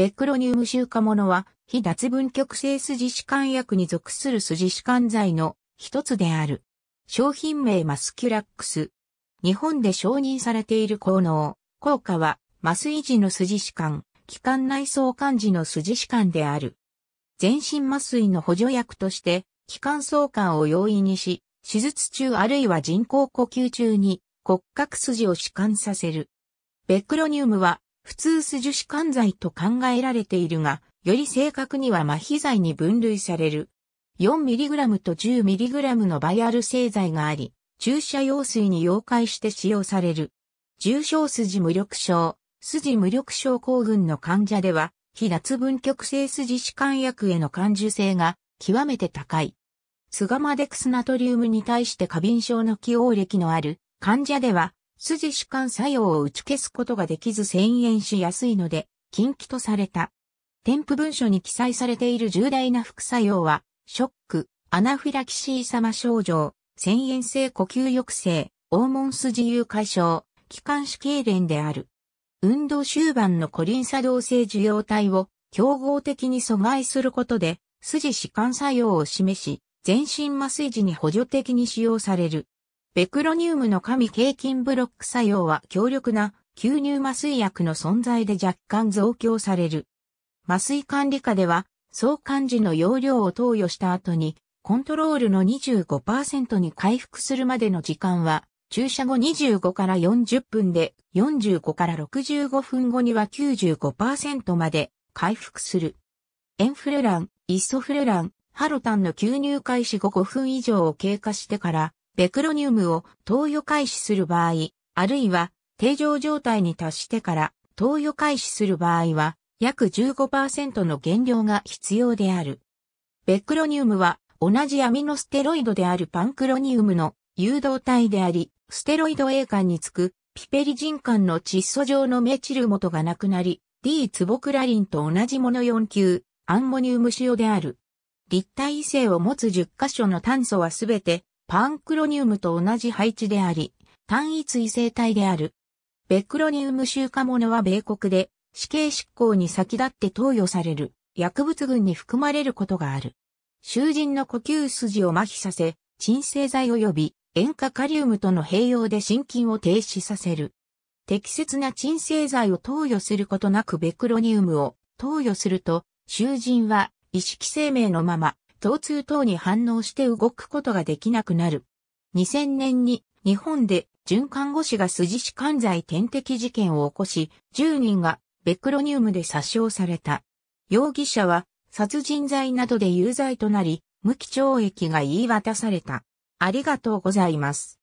ベクロニウム臭化物は、非脱分極性筋弛緩薬に属する筋弛緩剤の一つである。商品名マスキュラックス。日本で承認されている効能、効果は、麻酔時の筋弛緩、気管内相関時の筋弛緩である。全身麻酔の補助薬として、気管相関を容易にし、手術中あるいは人工呼吸中に骨格筋を弛緩させる。ベクロニウムは普通筋樹脂管材と考えられているが、より正確には麻痺剤に分類される。4mg と 10mg のバイアル製剤があり、注射用水に溶解して使用される。重症筋無力症、筋無力症候群の患者では、非脱分極性筋脂管薬への感受性が極めて高い。スガマデクスナトリウムに対して過敏症の起用歴のある患者では、筋主観作用を打ち消すことができず遷延しやすいので、禁忌とされた。添付文書に記載されている重大な副作用は、ショック、アナフィラキシー様症状、遷延性呼吸抑制、黄門筋有解消、気管支痙攣である。運動終盤のコリン作動性受容体を競合的に阻害することで、筋弛緩作用を示し、全身麻酔時に補助的に使用される。ベクロニウムの紙軽筋ブロック作用は強力な吸入麻酔薬の存在で若干増強される。麻酔管理下では、相関時の容量を投与した後に、コントロールの25%に回復するまでの時間は、注射後25から40分で、45から65分後には95%まで回復する。エンフレラン、イソフレラン、ハロタンの吸入開始後5分以上を経過してから、ベクロニウムを投与開始する場合、あるいは定常状態に達してから投与開始する場合は、約15%の減量が必要である。ベクロニウムは同じアミノステロイドであるパンクロニウムの誘導体であり、ステロイド A 間につくピペリジン間の窒素状のメチル元がなくなり、D ツボクラリンと同じもの4級、アンモニウム塩である。立体異性を持つ10箇所の炭素はすべてパンクロニウムと同じ配置であり、単一異性体である。ベクロニウム集化物は米国で死刑執行に先立って投与される薬物群に含まれることがある。囚人の呼吸筋を麻痺させ、鎮静剤及び塩化カリウムとの併用で心筋を停止させる。適切な鎮静剤を投与することなくベクロニウムを投与すると、囚人は意識生命のまま疼痛等に反応して動くことができなくなる。2000年に日本で準看護師が筋弛緩剤点滴事件を起こし、10人がベクロニウムで殺傷された。容疑者は殺人罪などで有罪となり、無期懲役が言い渡された。ありがとうございます。